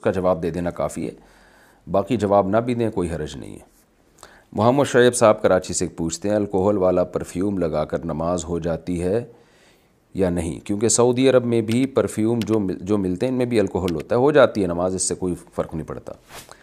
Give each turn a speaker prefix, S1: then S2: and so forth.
S1: उसका जवाब दे देना काफ़ी है बाकी जवाब ना भी दें कोई हरज नहीं है मोहम्मद शुब साहब कराची से पूछते हैं अल्कोहल वाला परफ्यूम लगाकर नमाज हो जाती है या नहीं क्योंकि सऊदी अरब में भी परफ्यूम जो जो मिलते हैं इनमें भी अल्कोहल होता है हो जाती है नमाज इससे कोई फ़र्क नहीं पड़ता